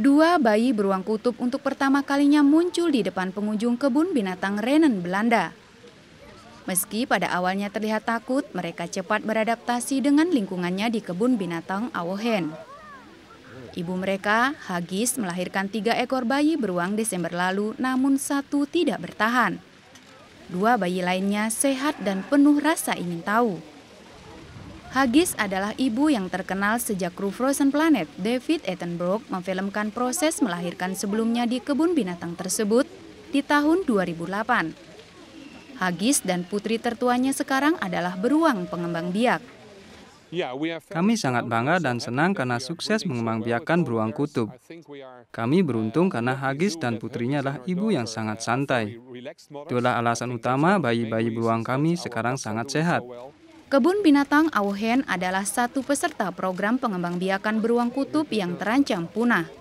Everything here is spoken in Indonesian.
Dua bayi beruang kutub untuk pertama kalinya muncul di depan pengunjung kebun binatang Renen Belanda. Meski pada awalnya terlihat takut, mereka cepat beradaptasi dengan lingkungannya di kebun binatang Awohen. Ibu mereka, Hagis, melahirkan tiga ekor bayi beruang Desember lalu, namun satu tidak bertahan. Dua bayi lainnya sehat dan penuh rasa ingin tahu. Haggis adalah ibu yang terkenal sejak kru Frozen Planet. David Attenborough memfilmkan proses melahirkan sebelumnya di kebun binatang tersebut di tahun 2008. Haggis dan putri tertuanya sekarang adalah beruang pengembang biak. Ya, kami sangat bangga dan senang karena sukses mengembang beruang kutub. Kami beruntung karena Haggis dan putrinya adalah ibu yang sangat santai. Itulah alasan utama bayi-bayi beruang kami sekarang sangat sehat Kebun binatang Auhen adalah satu peserta program pengembangbiakan beruang kutub yang terancam punah.